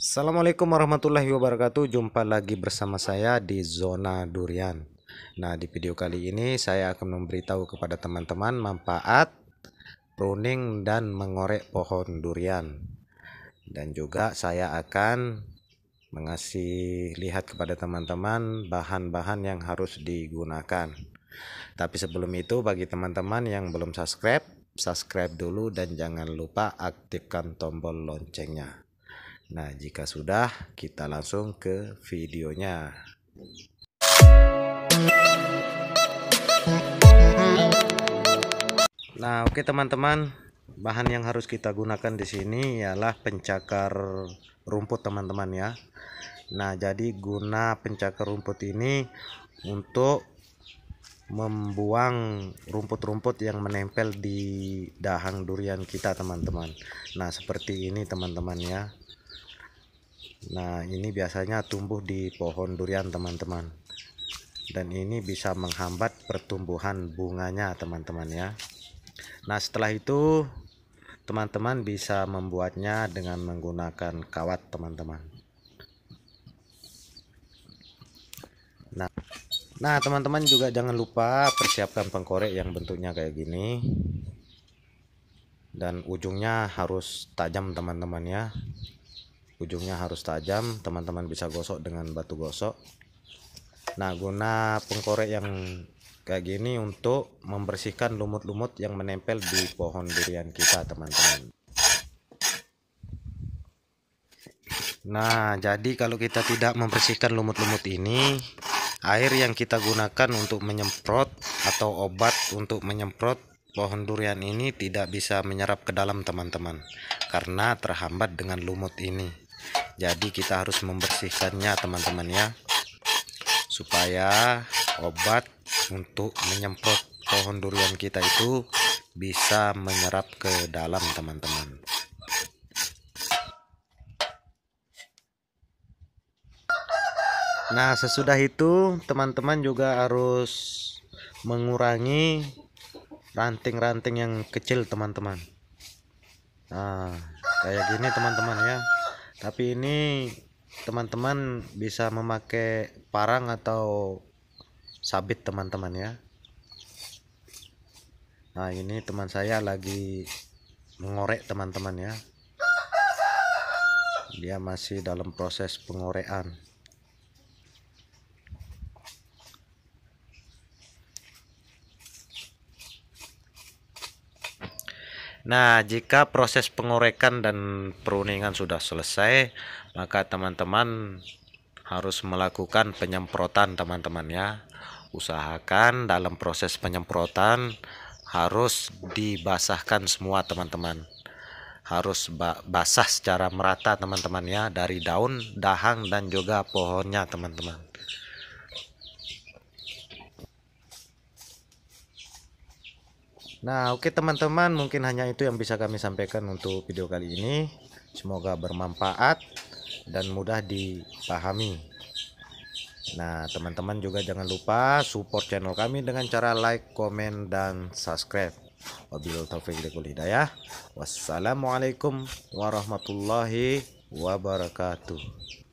Assalamualaikum warahmatullahi wabarakatuh Jumpa lagi bersama saya di Zona Durian Nah di video kali ini saya akan memberitahu kepada teman-teman manfaat pruning dan mengorek pohon durian Dan juga saya akan mengasih lihat kepada teman-teman bahan-bahan yang harus digunakan Tapi sebelum itu bagi teman-teman yang belum subscribe Subscribe dulu dan jangan lupa aktifkan tombol loncengnya Nah, jika sudah, kita langsung ke videonya. Nah, oke okay, teman-teman, bahan yang harus kita gunakan di sini ialah pencakar rumput teman-teman ya. Nah, jadi guna pencakar rumput ini untuk membuang rumput-rumput yang menempel di dahang durian kita teman-teman. Nah, seperti ini teman-teman ya. Nah ini biasanya tumbuh di pohon durian teman-teman dan ini bisa menghambat pertumbuhan bunganya teman-teman ya Nah setelah itu teman-teman bisa membuatnya dengan menggunakan kawat teman-teman Nah, nah teman-teman juga jangan lupa persiapkan pengkorek yang bentuknya kayak gini dan ujungnya harus tajam teman-teman ya ujungnya harus tajam teman-teman bisa gosok dengan batu gosok nah guna pengkorek yang kayak gini untuk membersihkan lumut-lumut yang menempel di pohon durian kita teman-teman nah jadi kalau kita tidak membersihkan lumut-lumut ini air yang kita gunakan untuk menyemprot atau obat untuk menyemprot pohon durian ini tidak bisa menyerap ke dalam teman-teman karena terhambat dengan lumut ini jadi kita harus membersihkannya teman-teman ya supaya obat untuk menyemprot pohon durian kita itu bisa menyerap ke dalam teman-teman nah sesudah itu teman-teman juga harus mengurangi ranting-ranting yang kecil teman-teman nah kayak gini teman-teman ya tapi ini teman-teman bisa memakai parang atau sabit teman-teman ya nah ini teman saya lagi mengorek teman-teman ya dia masih dalam proses pengorekan Nah, jika proses pengorekan dan peruningan sudah selesai, maka teman-teman harus melakukan penyemprotan teman-teman ya. Usahakan dalam proses penyemprotan harus dibasahkan semua teman-teman. Harus basah secara merata teman-teman ya dari daun, dahang dan juga pohonnya teman-teman. Nah, oke teman-teman, mungkin hanya itu yang bisa kami sampaikan untuk video kali ini. Semoga bermanfaat dan mudah dipahami. Nah, teman-teman juga jangan lupa support channel kami dengan cara like, komen, dan subscribe. Wabil taufiq hidayah. Wassalamualaikum warahmatullahi wabarakatuh.